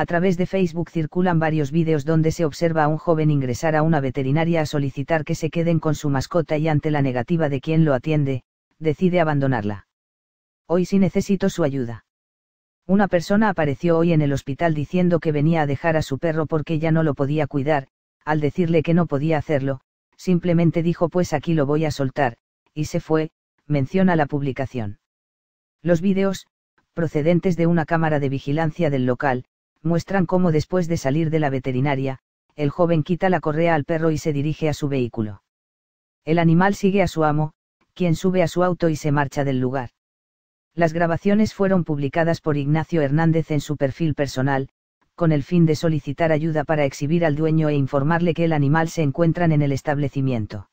A través de Facebook circulan varios vídeos donde se observa a un joven ingresar a una veterinaria a solicitar que se queden con su mascota y ante la negativa de quien lo atiende, decide abandonarla. Hoy sí necesito su ayuda. Una persona apareció hoy en el hospital diciendo que venía a dejar a su perro porque ya no lo podía cuidar, al decirle que no podía hacerlo, simplemente dijo pues aquí lo voy a soltar, y se fue, menciona la publicación. Los vídeos, procedentes de una cámara de vigilancia del local, muestran cómo después de salir de la veterinaria, el joven quita la correa al perro y se dirige a su vehículo. El animal sigue a su amo, quien sube a su auto y se marcha del lugar. Las grabaciones fueron publicadas por Ignacio Hernández en su perfil personal, con el fin de solicitar ayuda para exhibir al dueño e informarle que el animal se encuentra en el establecimiento.